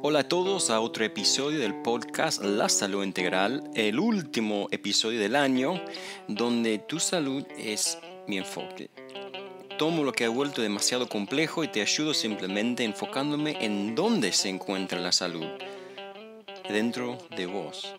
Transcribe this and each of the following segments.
Hola a todos a otro episodio del podcast La Salud Integral, el último episodio del año donde tu salud es mi enfoque. Tomo lo que ha vuelto demasiado complejo y te ayudo simplemente enfocándome en dónde se encuentra la salud, dentro de vos.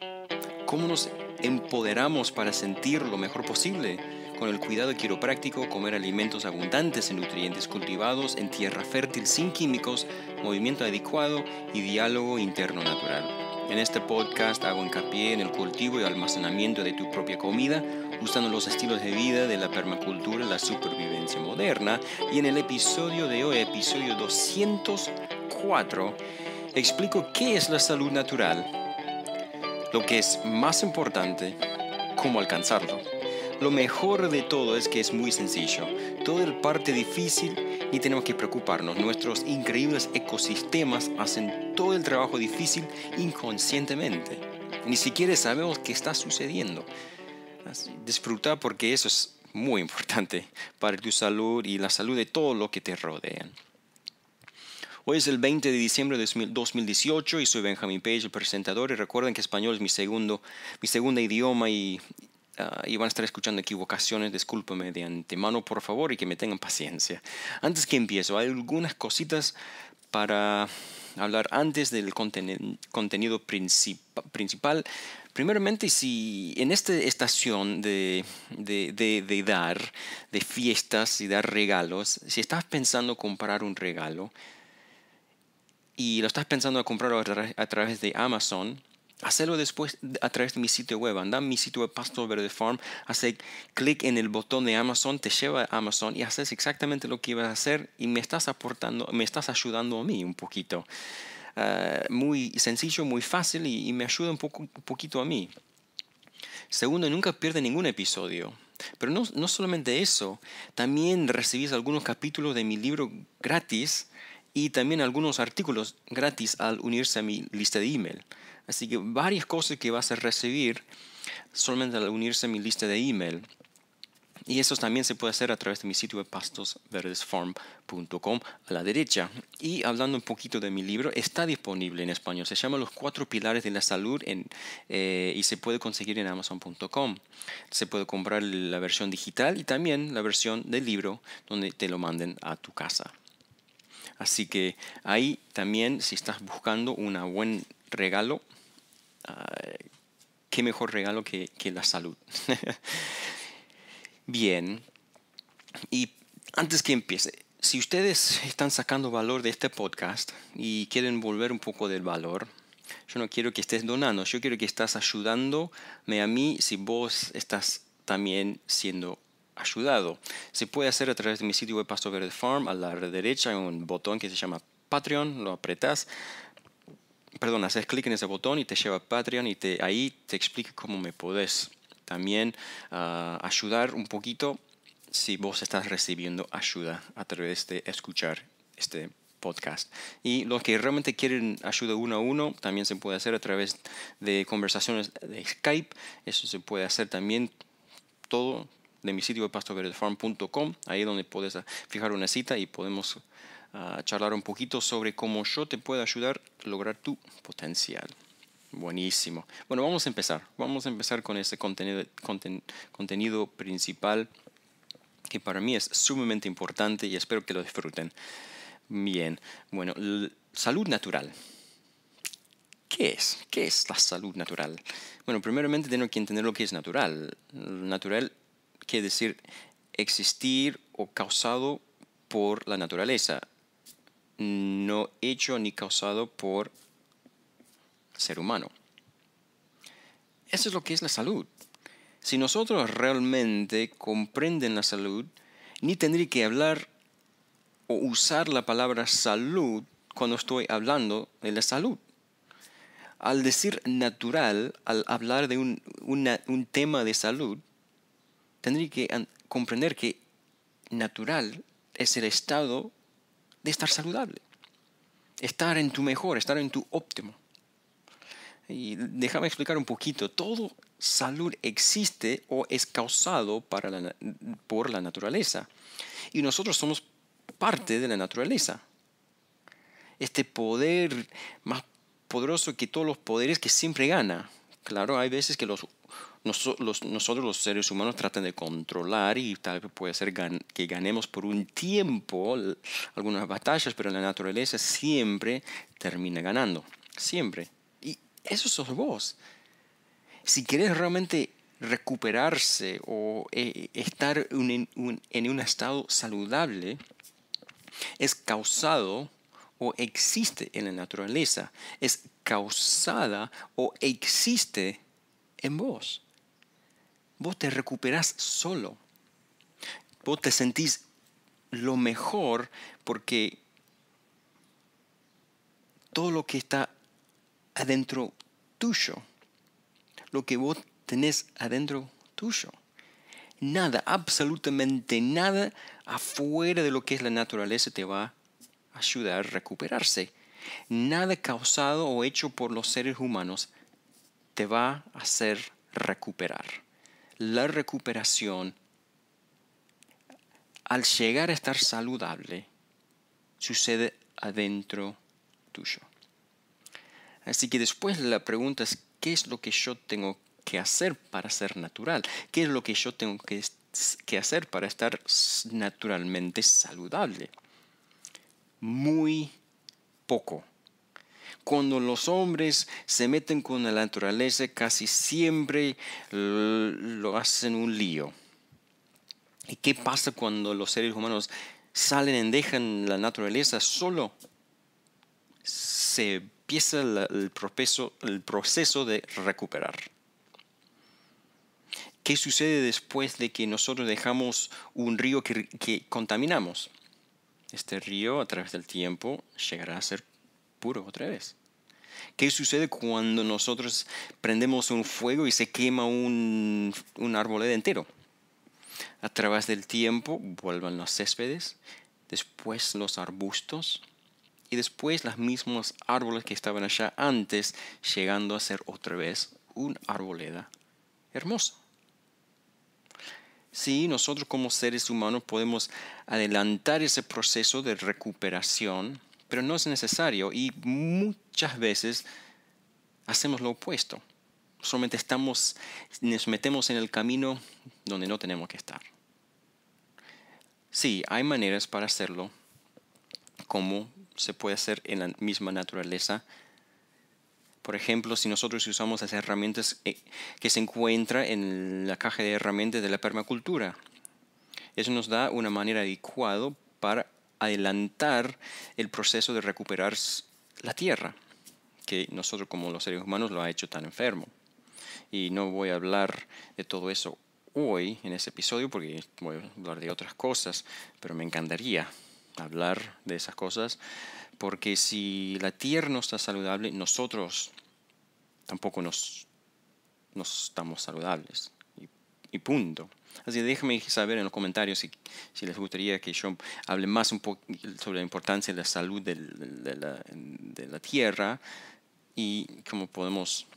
¿Cómo nos empoderamos para sentir lo mejor posible? con el cuidado quiropráctico, comer alimentos abundantes en nutrientes cultivados, en tierra fértil sin químicos, movimiento adecuado y diálogo interno natural. En este podcast hago hincapié en el cultivo y almacenamiento de tu propia comida, usando los estilos de vida de la permacultura la supervivencia moderna. Y en el episodio de hoy, episodio 204, explico qué es la salud natural, lo que es más importante, cómo alcanzarlo. Lo mejor de todo es que es muy sencillo. Todo el parte difícil y tenemos que preocuparnos. Nuestros increíbles ecosistemas hacen todo el trabajo difícil inconscientemente. Ni siquiera sabemos qué está sucediendo. Disfruta porque eso es muy importante para tu salud y la salud de todo lo que te rodean. Hoy es el 20 de diciembre de 2018 y soy Benjamin Page, el presentador. Y recuerden que español es mi, segundo, mi segundo idioma y Ah, y van a estar escuchando equivocaciones, discúlpame de antemano por favor y que me tengan paciencia. Antes que empiezo, hay algunas cositas para hablar antes del contenido principal. Primeramente, si en esta estación de, de, de, dar, de fiestas y dar regalos, si estás pensando comprar un regalo y lo estás pensando a comprar a través de Amazon, Hacerlo después a través de mi sitio web. Anda a mi sitio web Pastor Verde Farm, hace clic en el botón de Amazon, te lleva a Amazon y haces exactamente lo que ibas a hacer y me estás aportando, me estás ayudando a mí un poquito. Ah, muy sencillo, muy fácil y, me ayuda un, poco, poquito a mí. Segundo, nunca pierde ningún episodio. Pero no, no, solamente eso, también recibís algunos capítulos de mi libro gratis y también algunos artículos gratis al unirse a mi lista de email. Así que varias cosas que vas a recibir solamente al unirse a mi lista de email. Y eso también se puede hacer a través de mi sitio de pastosverdesfarm.com a la derecha. Y hablando un poquito de mi libro, está disponible en español. Se llama Los cuatro pilares de la salud en, eh, y se puede conseguir en amazon.com. Se puede comprar la versión digital y también la versión del libro donde te lo manden a tu casa. Así que ahí también si estás buscando un buen regalo Ah, qué mejor regalo que, la salud. Bien, y antes que empiece, si ustedes están sacando valor de este podcast y quieren volver un poco del valor, yo no quiero que estés donando, yo quiero que estás ayudándome a mí si vos estás también siendo ayudado. Se puede hacer a través de mi sitio web Pasto Verde Farm. A la derecha hay un botón que se llama Patreon, lo apretas, perdón, haces clic en ese botón y te lleva a Patreon y te, ahí te explica cómo me podés también ah, ayudar un poquito si vos estás recibiendo ayuda a través de escuchar este podcast. Y los que realmente quieren ayuda uno a uno, también se puede hacer a través de conversaciones de Skype. Eso se puede hacer también todo de mi sitio de pastoverdefarm.com, ahí donde puedes fijar una cita y podemos a charlar un poquito sobre cómo yo te puedo ayudar a lograr tu potencial. Buenísimo. Bueno, vamos a empezar. Vamos a empezar con ese contenido, contenido principal que para mí es sumamente importante y espero que lo disfruten. Bien, bueno, salud natural. ¿Qué es? ¿Qué es la salud natural? Bueno, primeramente tenemos que entender lo que es natural. Natural quiere decir existir o causado por la naturaleza no hecho ni causado por ser humano. Eso es lo que es la salud. Si nosotros realmente comprenden la salud, ni tendría que hablar o usar la palabra salud cuando estoy hablando de la salud. Al decir natural, al hablar de un, tema de salud, tendría que comprender que natural es el estado de estar saludable, estar en tu mejor, estar en tu óptimo. Y déjame explicar un poquito, todo salud existe o es causado para la, por la naturaleza. Y nosotros somos parte de la naturaleza. Este poder más poderoso que todos los poderes que siempre gana. Claro, hay veces que los los, nosotros los seres humanos tratamos de controlar y tal vez puede ser que ganemos por un tiempo algunas batallas, pero la naturaleza siempre termina ganando, siempre. Y eso sos vos. Si querés realmente recuperarse o eh, estar en un estado saludable, es causado o existe en la naturaleza, es causada o existe en vos vos te recuperás solo. Vos te sentís lo mejor porque todo lo que está adentro tuyo, lo que vos tenés adentro tuyo. Nada, absolutamente nada afuera de lo que es la naturaleza te va a ayudar a recuperarse. Nada causado o hecho por los seres humanos te va a hacer recuperar la recuperación, al llegar a estar saludable, sucede adentro tuyo. Así que después la pregunta es, ¿qué es lo que yo tengo que hacer para ser natural? ¿Qué es lo que yo tengo que, que hacer para estar naturalmente saludable? Muy poco. Cuando los hombres se meten con la naturaleza, casi siempre lo hacen un lío. ¿Y qué pasa cuando los seres humanos salen y dejan la naturaleza solo? Se empieza el proceso, el proceso de recuperar. ¿Qué sucede después de que nosotros dejamos un río que, que contaminamos? Este río a través del tiempo llegará a ser puro otra vez. ¿Qué sucede cuando nosotros prendemos un fuego y se quema un, un arboleda entero? A través del tiempo vuelvan los céspedes, después los arbustos y después los mismos árboles que estaban allá antes, llegando a ser otra vez una arboleda hermosa. si nosotros como seres humanos podemos adelantar ese proceso de recuperación pero no es necesario y muchas veces hacemos lo opuesto. Solamente estamos, nos metemos en el camino donde no tenemos que estar. Sí, hay maneras para hacerlo, como se puede hacer en la misma naturaleza. Por ejemplo, si nosotros usamos las herramientas eh, que se encuentran en la caja de herramientas de la permacultura, eso nos da una manera adecuada para adelantar el proceso de recuperar la tierra, que nosotros como los seres humanos lo ha hecho tan enfermo. Y no voy a hablar de todo eso hoy en ese episodio porque voy a hablar de otras cosas, pero me encantaría hablar de esas cosas porque si la tierra no está saludable, nosotros tampoco nos, nos estamos saludables. y punto. Así que déjenme saber en los comentarios si, si, les gustaría que yo hable más un poco sobre la importancia de la salud de, la, de la tierra y cómo podemos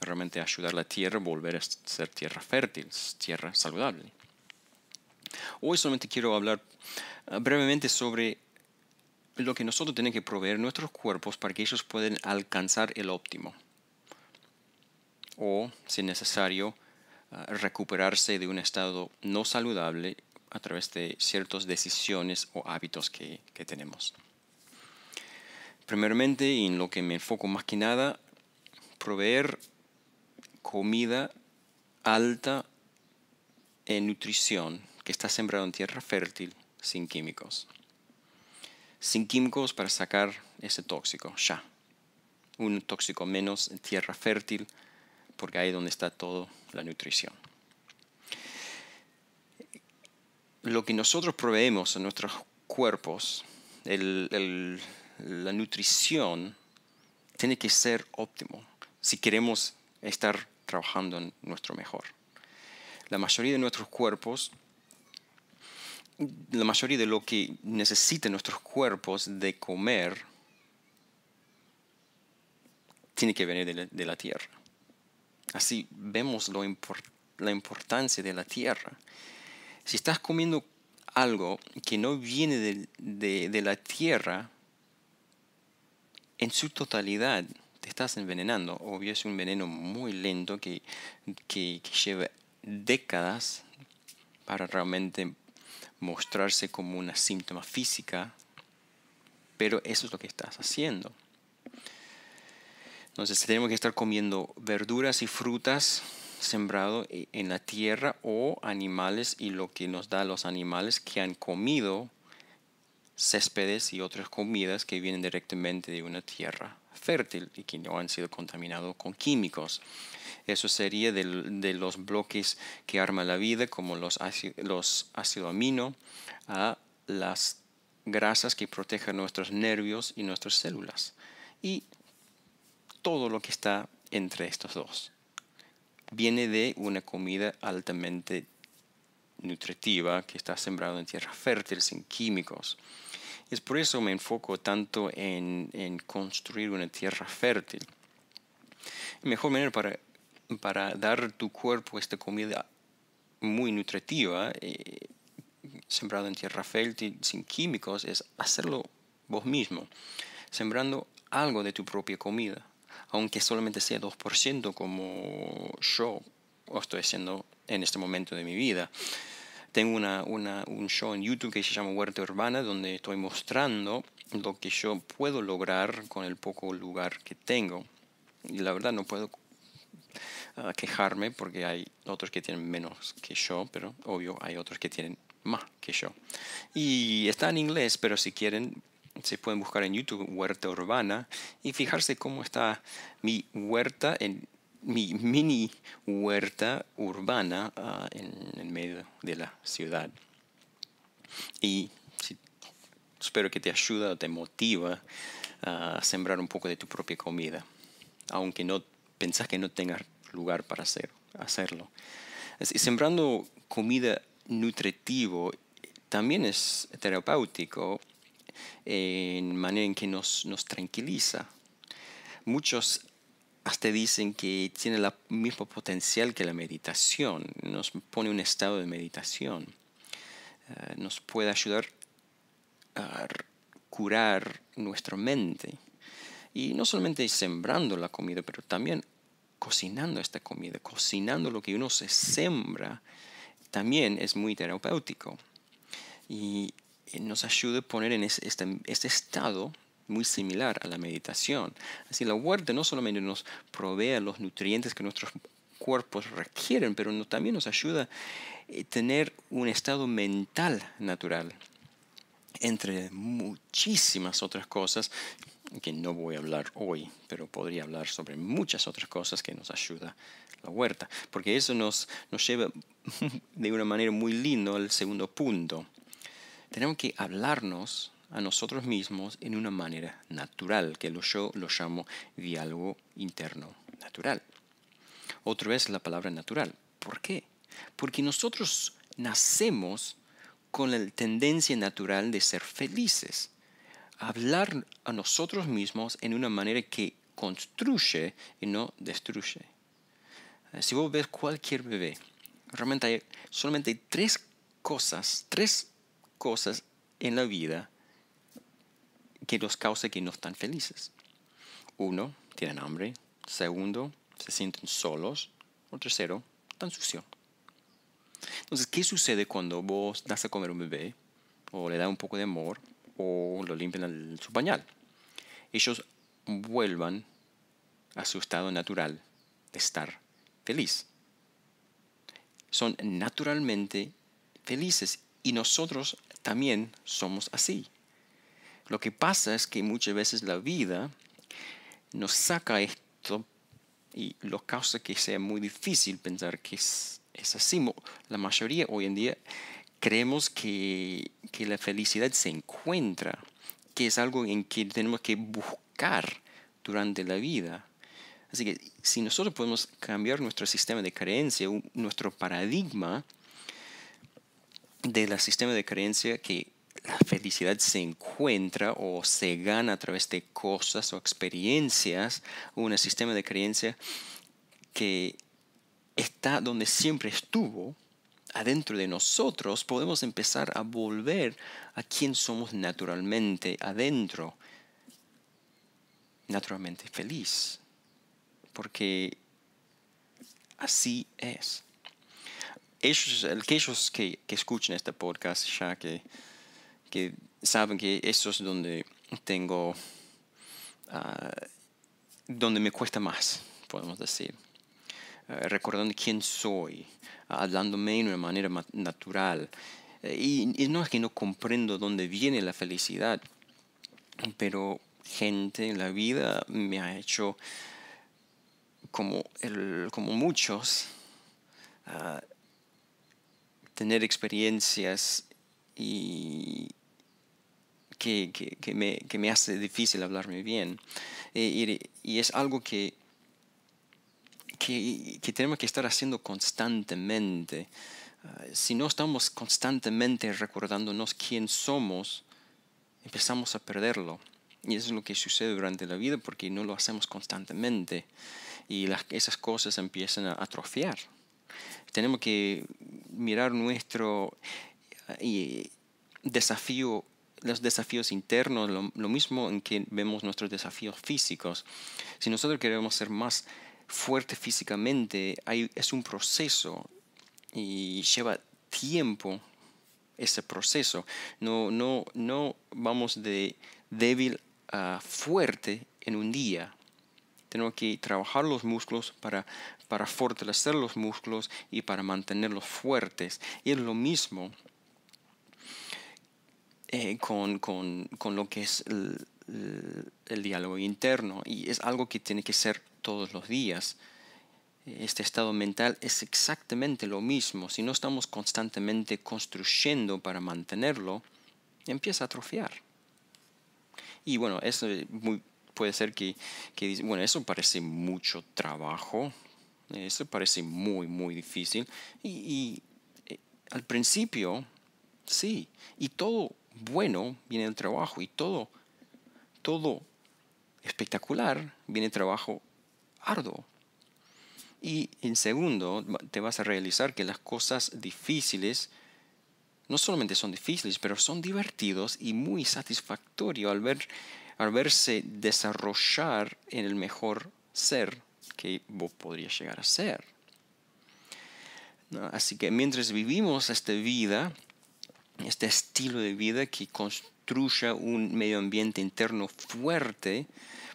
realmente ayudar a la tierra a volver a ser tierra fértil, tierra saludable. Hoy solamente quiero hablar ah, brevemente sobre lo que nosotros tenemos que proveer nuestros cuerpos para que ellos puedan alcanzar el óptimo o, si es necesario, recuperarse de un estado no saludable a través de ciertas decisiones o hábitos que, que tenemos. Primeramente, y en lo que me enfoco más que nada, proveer comida alta en nutrición que está sembrada en tierra fértil sin químicos. Sin químicos para sacar ese tóxico, ya. Un tóxico menos en tierra fértil porque ahí es donde está toda la nutrición. Lo que nosotros proveemos a nuestros cuerpos, la nutrición, tiene que ser óptimo si queremos estar trabajando en nuestro mejor. La mayoría de nuestros cuerpos, la mayoría de lo que necesitan nuestros cuerpos de comer, tiene que venir de la tierra. Así vemos la importancia de la tierra. Si estás comiendo algo que no viene de, la tierra, en su totalidad te estás envenenando. Obvio, es un veneno muy lento que, que lleva décadas para realmente mostrarse como una síntoma física, pero eso es lo que estás haciendo. Entonces tenemos que estar comiendo verduras y frutas sembrado e, en la tierra o animales y lo que nos da los animales que han comido céspedes y otras comidas que vienen directamente de una tierra fértil y que no han sido contaminados con químicos. Eso sería de, los bloques que arma la vida, como los, los ácido amino, a las grasas que protegen nuestros nervios y nuestras células. Y todo lo que está entre estos dos. Viene de una comida altamente nutritiva que está sembrada en tierra fértil, sin químicos. Es por eso me enfoco tanto en, construir una tierra fértil. mejor manera para, para dar tu cuerpo esta comida muy nutritiva, eh, sembrada en tierra fértil, sin químicos, es hacerlo vos mismo, sembrando algo de tu propia comida aunque solamente sea 2% como yo estoy haciendo en este momento de mi vida. Tengo una, un show en YouTube que se llama Huerta Urbana, donde estoy mostrando lo que yo puedo lograr con el poco lugar que tengo. Y la verdad no puedo ah, quejarme porque hay otros que tienen menos que yo, pero obvio hay otros que tienen más que yo. Y está en inglés, pero si quieren se pueden buscar en YouTube huerta urbana y fijarse cómo está mi huerta, en, mi mini huerta urbana ah, en, en medio de la ciudad. Y espero que te ayuda o te motiva a sembrar un poco de tu propia comida, aunque no pensás que no tengas lugar para hacer, hacerlo. y sembrando comida nutritivo también es terapéutico en manera en que nos, nos tranquiliza. Muchos hasta dicen que tiene el mismo potencial que la meditación, nos pone un estado de meditación, eh, nos puede ayudar a curar nuestra mente. Y no solamente sembrando la comida, pero también cocinando esta comida, cocinando lo que uno se sembra, también es muy terapéutico. Y eh, nos ayuda a poner en este, este, estado muy similar a la meditación. Así la huerta no solamente nos provee los nutrientes que nuestros cuerpos requieren, pero también nos ayuda a eh, tener un estado mental natural, entre muchísimas otras cosas que no voy a hablar hoy, pero podría hablar sobre muchas otras cosas que nos ayuda la huerta, porque eso nos, nos lleva de una manera muy linda al segundo punto tenemos que hablarnos a nosotros mismos en una manera natural, que yo lo llamo diálogo interno natural. Otra vez la palabra natural. ¿Por qué? Porque nosotros nacemos con la tendencia natural de ser felices. Hablar a nosotros mismos en una manera que construye y no destruye. Eh, si vos ves cualquier bebé, realmente hay solamente tres cosas, tres cosas en la vida que nos causan que no están felices. Uno, tienen hambre. Segundo, se sienten solos. O tercero, están sucios. Entonces, ¿qué sucede cuando vos das a comer a un bebé o le das un poco de amor o lo limpian el, su pañal? Ellos vuelvan a su estado natural de estar feliz. Son naturalmente felices y nosotros también somos así. Lo que pasa es que muchas veces la vida nos saca esto y lo causa que sea muy difícil pensar que es, así. La mayoría hoy en día creemos que, que, la felicidad se encuentra, que es algo en que tenemos que buscar durante la vida. Así que si nosotros podemos cambiar nuestro sistema de creencia, nuestro paradigma, de la sistema de creencia que la felicidad se encuentra o se gana a través de cosas o experiencias, un sistema de creencia que está donde siempre estuvo, adentro de nosotros, podemos empezar a volver a quien somos naturalmente, adentro, naturalmente feliz, porque así es ellos, aquellos que, que este podcast ya que, saben que eso es donde tengo, ah, donde me cuesta más, podemos decir. Eh, recordando quién soy, hablándome de una manera natural. Eh, y, no es que no comprendo dónde viene la felicidad, pero gente en la vida me ha hecho, como, el, como muchos, ah, tener experiencias y que, me, que hace difícil hablarme bien. Eh, y, es algo que, tenemos que estar haciendo constantemente. Ah, si no estamos constantemente recordándonos quién somos, empezamos a perderlo. Y eso es lo que sucede durante la vida porque no lo hacemos constantemente. Y las, esas cosas empiezan a atrofiar. Tenemos que mirar nuestro eh, desafío, los desafíos internos, lo, mismo en que vemos nuestros desafíos físicos. Si nosotros queremos ser más fuertes físicamente, hay, es un proceso y lleva tiempo ese proceso. No, no, no vamos de débil a fuerte en un día. Tenemos que trabajar los músculos para para fortalecer los músculos y para mantenerlos fuertes. Y es lo mismo eh, con, lo que es el, diálogo interno y es algo que tiene que ser todos los días. Este estado mental es exactamente lo mismo. Si no estamos constantemente construyendo para mantenerlo, empieza a atrofiar. Y bueno, eso eh, puede ser que, que, bueno, eso parece mucho trabajo, eso parece muy, muy difícil. Y, eh, al principio, sí. Y todo bueno viene del trabajo. Y todo, todo espectacular viene del trabajo arduo. Y en segundo, te vas a realizar que las cosas difíciles no solamente son difíciles, pero son divertidos y muy satisfactorio al, ver, al verse desarrollar en el mejor ser que vos podrías llegar a ser. Así que mientras vivimos esta vida, este estilo de vida que construya un medio ambiente interno fuerte,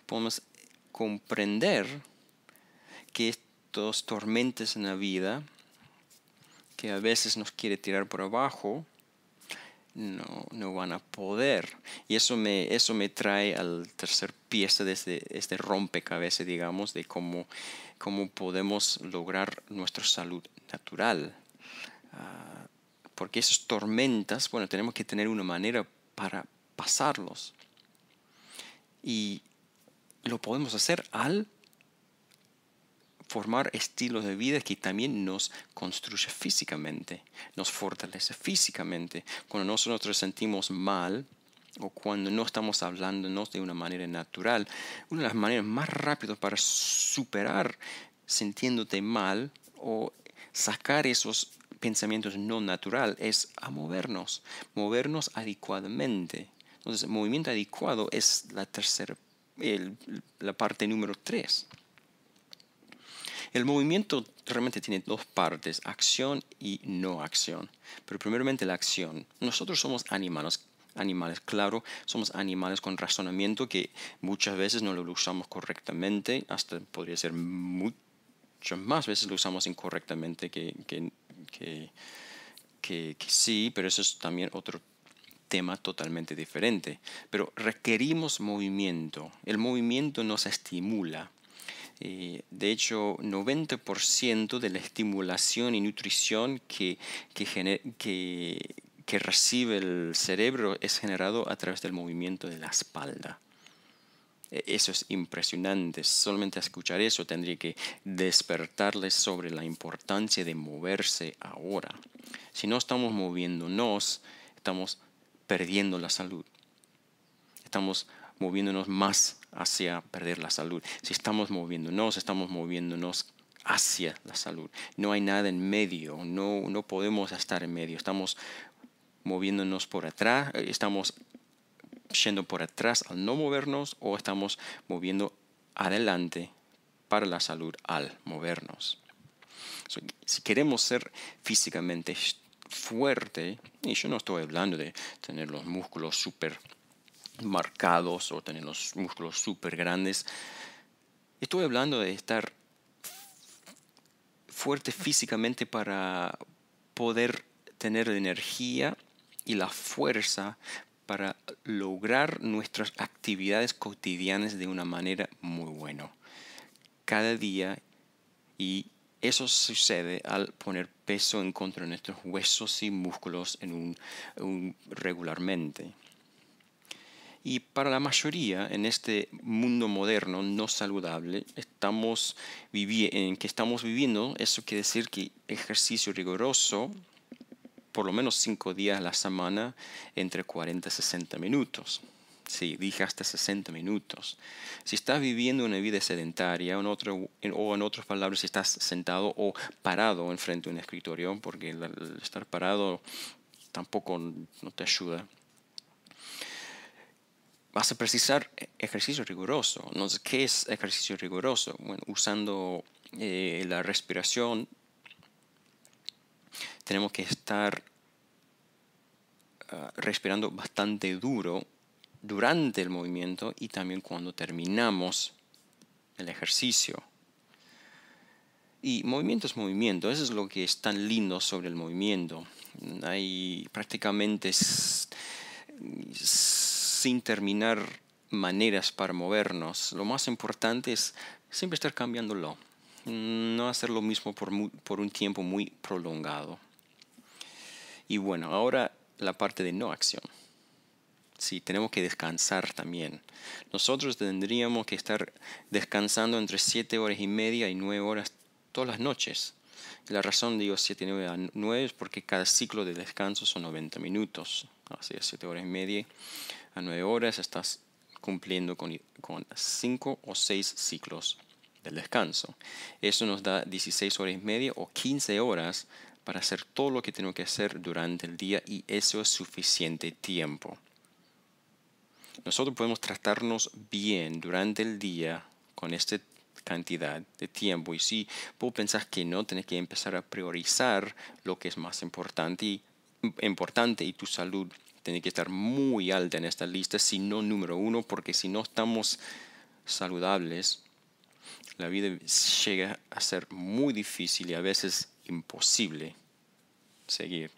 podemos comprender que estos tormentes en la vida, que a veces nos quiere tirar por abajo, no, van a poder. Y eso me, eso me trae al tercer pieza este, de este, este rompecabezas, digamos, de cómo, cómo podemos lograr nuestra salud natural. Ah, porque esas tormentas, bueno, tenemos que tener una manera para pasarlos. Y lo podemos hacer al formar estilos de vida que también nos construye físicamente, nos fortalece físicamente. Cuando nosotros nos sentimos mal o cuando no estamos hablándonos de una manera natural, una de las maneras más rápidas para superar sintiéndote mal o sacar esos pensamientos no natural es a movernos, movernos adecuadamente. Entonces, movimiento adecuado es la tercera, la parte número tres. El movimiento realmente tiene dos partes, acción y no acción. Pero primeramente la acción. Nosotros somos animales, animales, claro, somos animales con razonamiento que muchas veces no lo usamos correctamente, hasta podría ser muchas más veces lo usamos incorrectamente que, que sí, pero eso es también otro tema totalmente diferente. Pero requerimos movimiento. El movimiento nos estimula. Eh, de hecho, 90% de la estimulación y nutrición que, que, que, recibe el cerebro es generado a través del movimiento de la espalda. E, eso es impresionante. Solamente escuchar eso tendría que despertarles sobre la importancia de moverse ahora. Si no estamos moviéndonos, estamos perdiendo la salud. Estamos moviéndonos más hacia perder la salud. Si estamos moviéndonos, estamos moviéndonos hacia la salud. No hay nada en medio, no, no podemos estar en medio. Estamos moviéndonos por atrás, eh, estamos yendo por atrás al no movernos o estamos moviendo adelante para la salud al movernos. si queremos ser físicamente fuerte, y yo no estoy hablando de tener los músculos súper marcados o tener los músculos súper grandes. Estoy hablando de estar fuerte físicamente para poder tener la energía y la fuerza para lograr nuestras actividades cotidianas de una manera muy buena. Cada día y eso sucede al poner peso en contra de nuestros huesos y músculos en un regularmente. Y para la mayoría en este mundo moderno no saludable, estamos en que estamos viviendo, eso quiere decir que ejercicio riguroso por lo menos cinco días a la semana, entre 40 y 60 minutos. Sí, dije hasta 60 minutos. Si estás viviendo una vida sedentaria, en otro, en, o en otras palabras, si estás sentado o parado enfrente de un escritorio, porque estar parado tampoco no te ayuda vas a precisar e-, ejercicio riguroso. ¿qué es ejercicio riguroso? Bueno, usando eh, la respiración, tenemos que estar ah, respirando bastante duro durante el movimiento y también cuando terminamos el ejercicio. Y movimiento es movimiento, eso es lo que es tan lindo sobre el movimiento. Hay prácticamente sin terminar maneras para movernos. Lo más importante es siempre estar cambiándolo, no hacer lo mismo por, un tiempo muy prolongado. Y bueno, ahora la parte de no acción. Sí, tenemos que descansar también. Nosotros tendríamos que estar descansando entre 7 horas y media y 9 horas todas las noches. La razón digo 7 9 a 9 es porque cada ciclo de descanso son 90 minutos, así es 7 horas y media a 9 horas estás cumpliendo con, con 5 o 6 ciclos del descanso. Eso nos da 16 horas y media o 15 horas para hacer todo lo que tengo que hacer durante el día y eso es suficiente tiempo. Nosotros podemos tratarnos bien durante el día con esta cantidad de tiempo y si vos pensás que no, tenés que empezar a priorizar lo que es más importante y, importante y tu salud tiene que estar muy alta en esta lista, si no número uno, porque si no estamos saludables, la vida llega a ser muy difícil y a veces imposible seguir.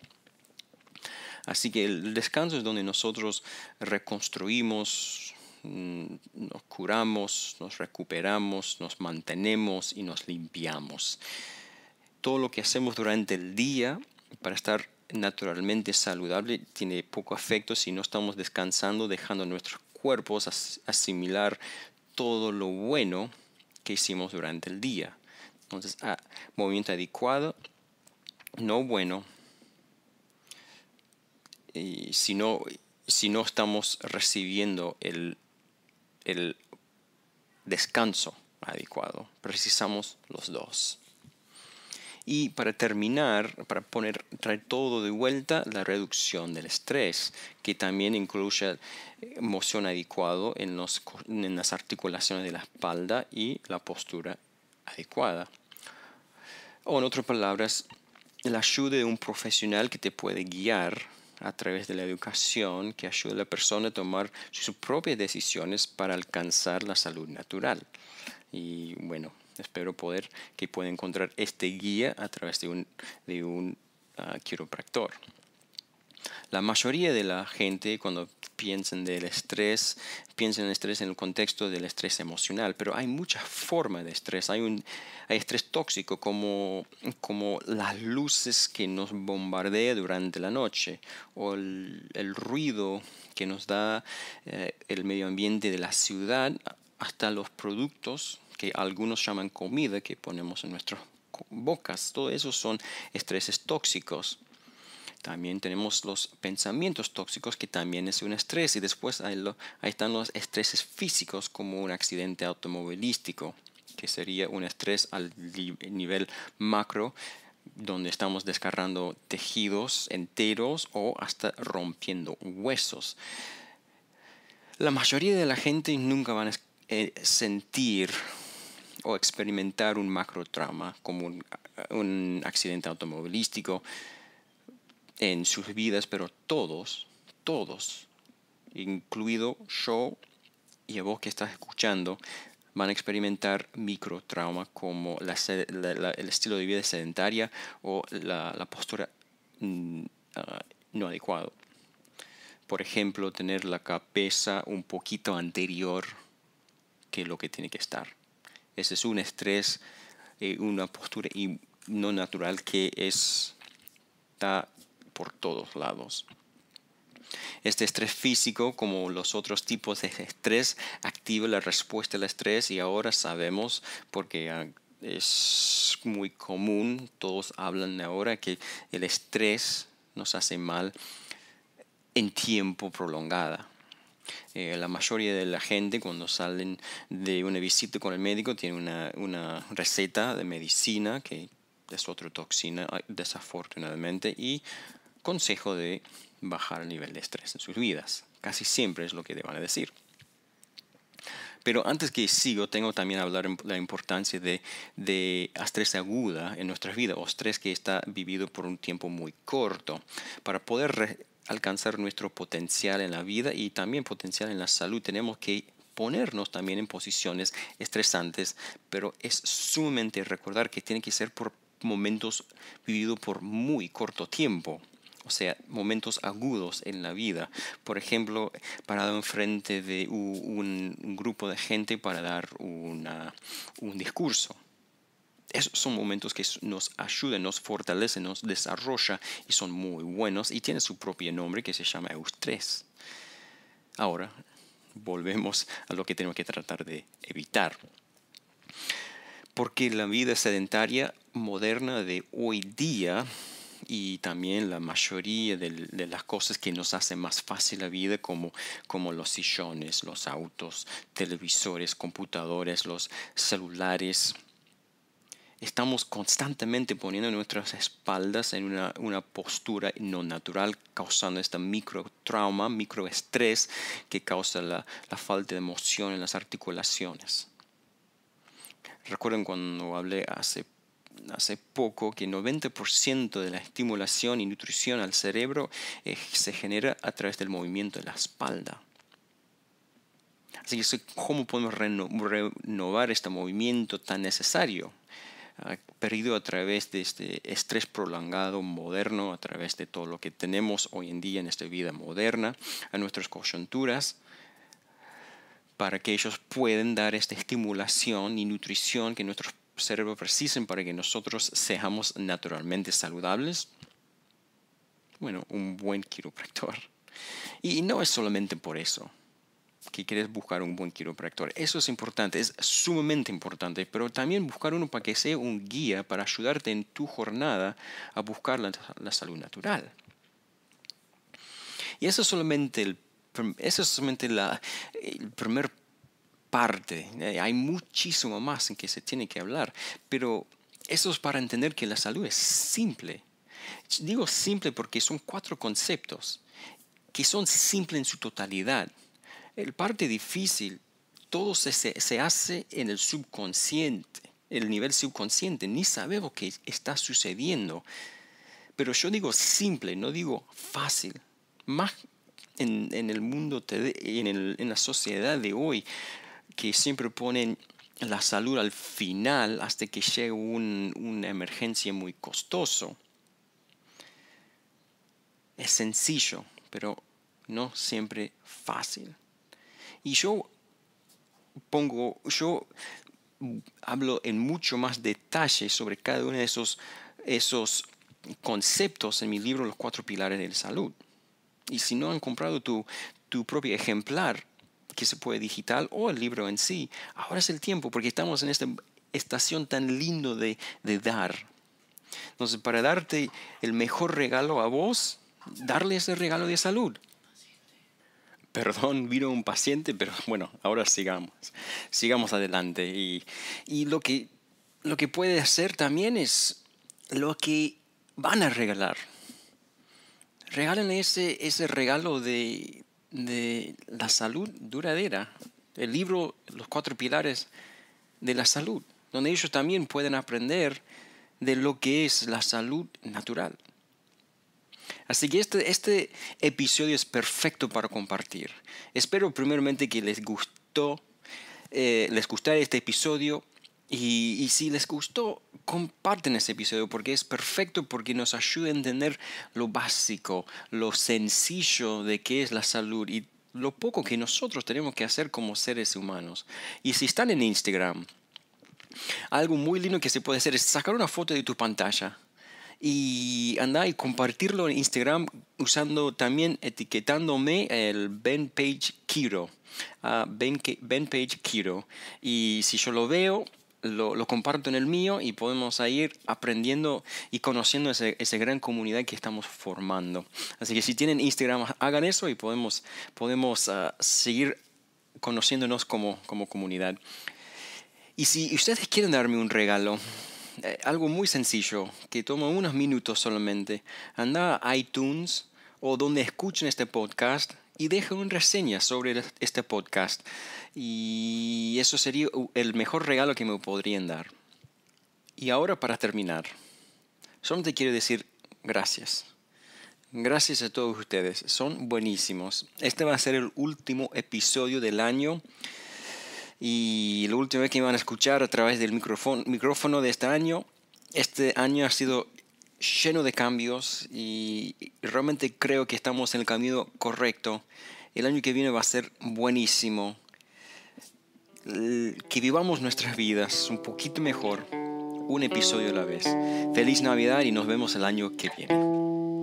Así que el descanso es donde nosotros reconstruimos, mm, nos curamos, nos recuperamos, nos mantenemos y nos limpiamos. Todo lo que hacemos durante el día para estar naturalmente saludable tiene poco efecto si no estamos descansando, dejando nuestros cuerpos asimilar todo lo bueno que hicimos durante el día. Entonces, ah, movimiento adecuado, no bueno, y si, no, si no estamos recibiendo el, el descanso adecuado, precisamos los dos. Y para terminar, para poner, traer todo de vuelta, la reducción del estrés, que también incluye eh, moción adecuado en, en las articulaciones de la espalda y la postura adecuada. O en otras palabras, la ayuda de un profesional que te puede guiar a través de la educación que ayuda a la persona a tomar sus propias decisiones para alcanzar la salud natural. Y bueno, Espero poder que pueda encontrar este guía a través de un, de ah, La mayoría de la gente cuando piensan del estrés, piensan en estrés en el contexto del estrés emocional, pero hay muchas formas de estrés. Hay, un, estrés tóxico como, como las luces que nos bombardea durante la noche o el, ruido que nos da eh, el medio ambiente de la ciudad hasta los productos que algunos llaman comida que ponemos en nuestras bocas. Todo eso son estreses tóxicos. También tenemos los pensamientos tóxicos, que también es un estrés. Y después ahí, están los estreses físicos, como un accidente automovilístico, que sería un estrés al nivel macro, donde estamos descarrando tejidos enteros o hasta rompiendo huesos. La mayoría de la gente nunca van a eh, sentir o experimentar un macro trauma como un, accidente automovilístico en sus vidas, pero todos, todos, incluido yo y a vos que estás escuchando, van a experimentar micro trauma como el estilo de vida sedentaria o la, postura mm, ah, no adecuada. Por ejemplo, tener la cabeza un poquito anterior que lo que tiene que estar. Ese es un estrés, eh, una postura y no natural que es, está por todos lados. Este estrés físico, como los otros tipos de estrés, activa la respuesta al estrés y ahora sabemos, porque ah, es muy común, todos hablan ahora que el estrés nos hace mal en tiempo prolongada. Eh, la mayoría de la gente cuando salen de una visita con el médico tiene una, receta de medicina, que es otra toxina desafortunadamente, y consejo de bajar el nivel de estrés en sus vidas. Casi siempre es lo que te van a decir. Pero antes que sigo, tengo también hablar la importancia de, de estrés aguda en nuestras vidas, o estrés que está vivido por un tiempo muy corto, para poder alcanzar nuestro potencial en la vida y también potencial en la salud, tenemos que ponernos también en posiciones estresantes, pero es sumamente recordar que tiene que ser por momentos vividos por muy corto tiempo o sea, momentos agudos en la vida. Por ejemplo, parado enfrente de un, grupo de gente para dar una, un discurso esos son momentos que nos ayudan, nos fortalecen, nos desarrollan y son muy buenos y tienen su propio nombre que se llama eustrés. Ahora volvemos a lo que tenemos que tratar de evitar. Porque la vida sedentaria moderna de hoy día y también la mayoría de, las cosas que nos hacen más fácil la vida, como, como los sillones, los autos, televisores, computadores, los celulares, estamos constantemente poniendo nuestras espaldas en una, una, postura no natural, causando este microtrauma, microestrés que causa la, la falta de emoción en las articulaciones. Recuerden cuando hablé hace, hace poco que el 90% de la estimulación y nutrición al cerebro eh, se genera a través del movimiento de la espalda. Así que, ¿cómo podemos renovar este movimiento tan necesario? perdido a través de este estrés prolongado moderno, a través de todo lo que tenemos hoy en día en esta vida moderna, a nuestras coyunturas, para que ellos puedan dar esta estimulación y nutrición que nuestros cerebros precisan para que nosotros seamos naturalmente saludables. Bueno, un buen quiropractor. Y no es solamente por eso que quieres buscar un buen quiropractor. Eso es importante, es sumamente importante, pero también buscar uno para que sea un guía para ayudarte en tu jornada a buscar la, salud natural. Y eso es solamente el, eso solamente la el primer parte. ¿eh? Hay muchísimo más en que se tiene que hablar, pero eso es para entender que la salud es simple. Digo simple porque son cuatro conceptos que son simples en su totalidad el parte difícil, todo se, hace en el subconsciente, el nivel subconsciente, ni sabemos qué está sucediendo. Pero yo digo simple, no digo fácil. Más en, el mundo, en, en la sociedad de hoy, que siempre ponen la salud al final hasta que llegue una emergencia muy costoso. Es sencillo, pero no siempre fácil. Y yo pongo, yo hablo en mucho más detalle sobre cada uno de esos, esos conceptos en mi libro Los cuatro pilares de la salud. Y si no han comprado tu, tu propio ejemplar, que se puede digital o el libro en sí, ahora es el tiempo porque estamos en esta estación tan lindo de, de dar. Entonces, para darte el mejor regalo a vos, darle ese regalo de salud perdón, vino un paciente, pero bueno, ahora sigamos, sigamos adelante. Y, lo, que, lo que puede hacer también es lo que van a regalar. Regalen ese, ese regalo de, de la salud duradera, el libro Los cuatro pilares de la salud, donde ellos también pueden aprender de lo que es la salud natural. Así que este, este episodio es perfecto para compartir. Espero primeramente que les gustó, eh, les gustara este episodio. Y, y, si les gustó, comparten ese episodio porque es perfecto, porque nos ayuda a entender lo básico, lo sencillo de qué es la salud y lo poco que nosotros tenemos que hacer como seres humanos. Y si están en Instagram, algo muy lindo que se puede hacer es sacar una foto de tu pantalla y anda y compartirlo en Instagram usando también etiquetándome el Ben Page Kiro. Ah, ben, ben, Page Kiro. Y si yo lo veo, lo, lo, comparto en el mío y podemos ir aprendiendo y conociendo esa gran comunidad que estamos formando. Así que si tienen Instagram, hagan eso y podemos, podemos ah, seguir conociéndonos como, como comunidad. Y si ustedes quieren darme un regalo, eh, algo muy sencillo, que toma unos minutos solamente. Anda a iTunes o donde escuchen este podcast y dejen una reseña sobre este podcast. Y eso sería el mejor regalo que me podrían dar. Y ahora para terminar, solo te quiero decir gracias. Gracias a todos ustedes, son buenísimos. Este va a ser el último episodio del año y lo último que van a escuchar a través del micrófono, micrófono de este año. Este año ha sido lleno de cambios y realmente creo que estamos en el camino correcto. El año que viene va a ser buenísimo. Que vivamos nuestras vidas un poquito mejor, un episodio a la vez. Feliz Navidad y nos vemos el año que viene.